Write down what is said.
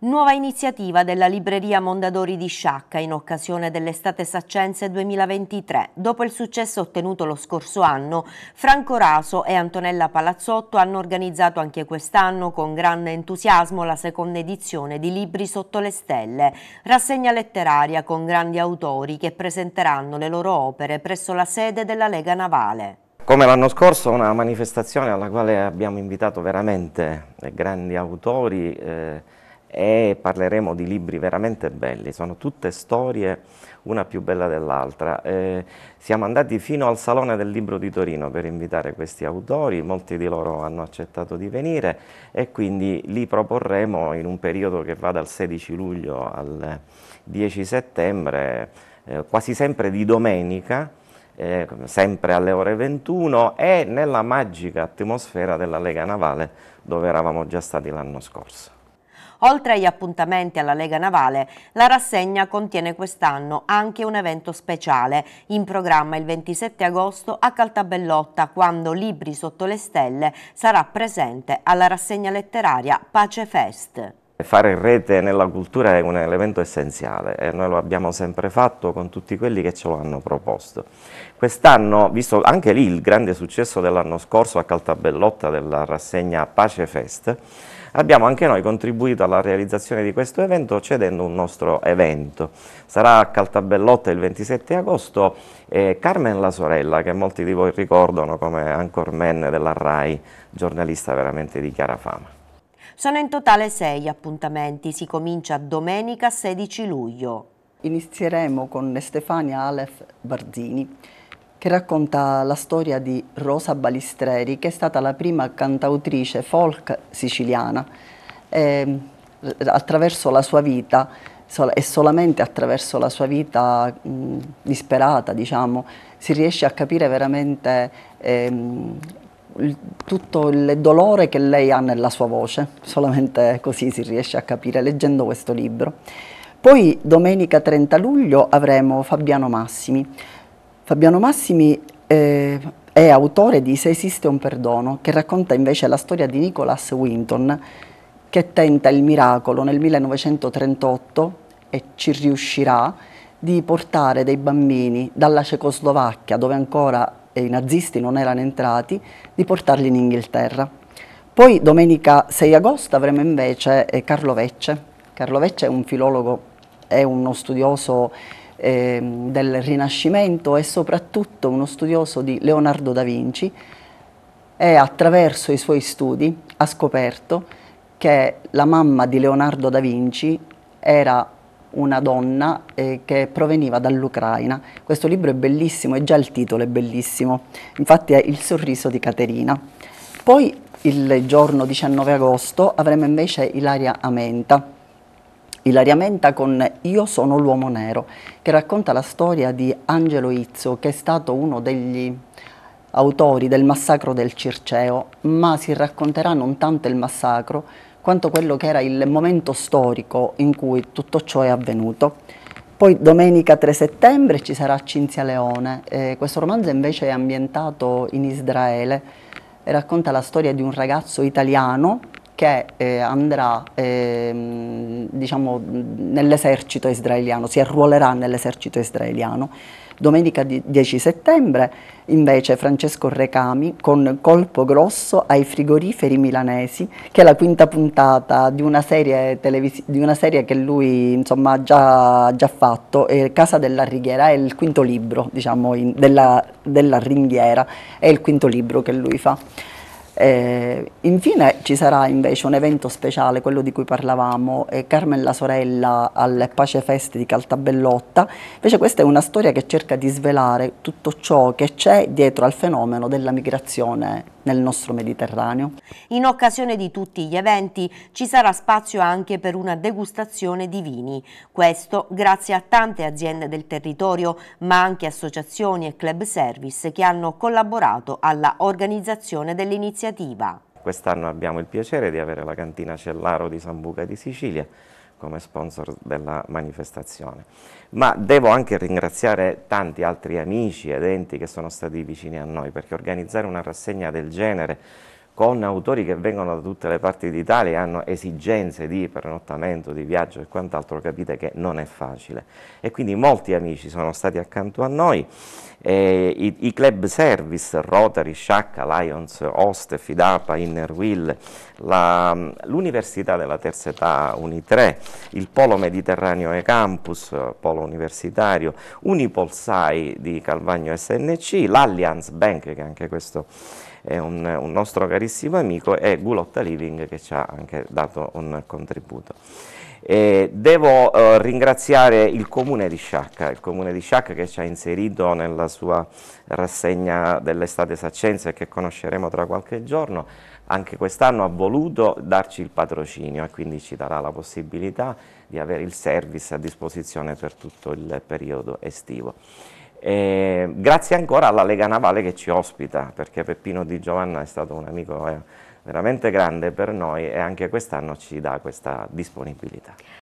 Nuova iniziativa della libreria Mondadori di Sciacca in occasione dell'estate saccense 2023. Dopo il successo ottenuto lo scorso anno, Franco Raso e Antonella Palazzotto hanno organizzato anche quest'anno con grande entusiasmo la seconda edizione di Libri sotto le stelle, rassegna letteraria con grandi autori che presenteranno le loro opere presso la sede della Lega Navale. Come l'anno scorso una manifestazione alla quale abbiamo invitato veramente grandi autori eh, e parleremo di libri veramente belli, sono tutte storie una più bella dell'altra. Eh, siamo andati fino al Salone del Libro di Torino per invitare questi autori, molti di loro hanno accettato di venire e quindi li proporremo in un periodo che va dal 16 luglio al 10 settembre, eh, quasi sempre di domenica, eh, sempre alle ore 21 e nella magica atmosfera della Lega Navale dove eravamo già stati l'anno scorso. Oltre agli appuntamenti alla Lega Navale, la rassegna contiene quest'anno anche un evento speciale, in programma il 27 agosto a Caltabellotta, quando Libri sotto le stelle sarà presente alla rassegna letteraria Pace Fest. Fare rete nella cultura è un elemento essenziale e noi lo abbiamo sempre fatto con tutti quelli che ce lo hanno proposto. Quest'anno, visto anche lì il grande successo dell'anno scorso a Caltabellotta della rassegna Pace Fest, Abbiamo anche noi contribuito alla realizzazione di questo evento cedendo un nostro evento. Sarà a Caltabellotta il 27 agosto e Carmen La Sorella, che molti di voi ricordano come anchorman della RAI, giornalista veramente di chiara fama. Sono in totale sei appuntamenti, si comincia domenica 16 luglio. Inizieremo con Stefania Alef Barzini, che racconta la storia di Rosa Balistreri, che è stata la prima cantautrice folk siciliana. E, ehm, attraverso la sua vita, e solamente attraverso la sua vita mh, disperata, diciamo, si riesce a capire veramente ehm, il, tutto il dolore che lei ha nella sua voce, solamente così si riesce a capire leggendo questo libro. Poi domenica 30 luglio avremo Fabiano Massimi, Fabiano Massimi eh, è autore di Se esiste un perdono, che racconta invece la storia di Nicholas Winton, che tenta il miracolo nel 1938 e ci riuscirà di portare dei bambini dalla Cecoslovacchia, dove ancora eh, i nazisti non erano entrati, di portarli in Inghilterra. Poi domenica 6 agosto avremo invece eh, Carlo Vecce. Carlo Vecce è un filologo, è uno studioso eh, del Rinascimento e soprattutto uno studioso di Leonardo da Vinci e attraverso i suoi studi ha scoperto che la mamma di Leonardo da Vinci era una donna eh, che proveniva dall'Ucraina. Questo libro è bellissimo è già il titolo è bellissimo, infatti è Il sorriso di Caterina. Poi il giorno 19 agosto avremo invece Ilaria Amenta, Ilaria Menta con Io sono l'uomo nero, che racconta la storia di Angelo Izzo, che è stato uno degli autori del massacro del Circeo, ma si racconterà non tanto il massacro quanto quello che era il momento storico in cui tutto ciò è avvenuto. Poi domenica 3 settembre ci sarà Cinzia Leone, eh, questo romanzo invece è ambientato in Israele e racconta la storia di un ragazzo italiano che eh, andrà eh, diciamo, nell'esercito israeliano, si arruolerà nell'esercito israeliano. Domenica 10 settembre invece Francesco Recami con Colpo Grosso ai frigoriferi milanesi, che è la quinta puntata di una serie, di una serie che lui insomma, ha già, già, fatto, eh, Casa della Ringhiera, è il quinto libro diciamo, in, della, della Ringhiera, è il quinto libro che lui fa. Eh, infine ci sarà invece un evento speciale, quello di cui parlavamo, eh, Carmen la sorella al Pace Fest di Caltabellotta. Invece questa è una storia che cerca di svelare tutto ciò che c'è dietro al fenomeno della migrazione nel nostro Mediterraneo. In occasione di tutti gli eventi ci sarà spazio anche per una degustazione di vini. Questo grazie a tante aziende del territorio, ma anche associazioni e club service che hanno collaborato alla organizzazione dell'iniziativa. Quest'anno abbiamo il piacere di avere la cantina Cellaro di Sambuca di Sicilia, come sponsor della manifestazione. Ma devo anche ringraziare tanti altri amici ed enti che sono stati vicini a noi, perché organizzare una rassegna del genere con autori che vengono da tutte le parti d'Italia e hanno esigenze di pernottamento, di viaggio e quant'altro, capite che non è facile. E quindi molti amici sono stati accanto a noi, eh, i, i, club service, Rotary, Sciacca, Lions, Host, Fidapa, Inner Will, l'Università della Terza Età Unitre, il Polo Mediterraneo e Campus, Polo Universitario, Unipolsai di Calvagno SNC, l'Allianz Bank, che anche questo è un, un nostro carissimo amico e Gulotta Living che ci ha anche dato un contributo. Eh, devo eh, ringraziare il comune di Sciacca, il comune di Sciacca che ci ha inserito nella sua rassegna dell'estate saccenza e che conosceremo tra qualche giorno, anche quest'anno ha voluto darci il patrocinio e quindi ci darà la possibilità di avere il service a disposizione per tutto il periodo estivo. E grazie ancora alla Lega Navale che ci ospita, perché Peppino Di Giovanna è stato un amico eh, veramente grande per noi e anche quest'anno ci dà questa disponibilità.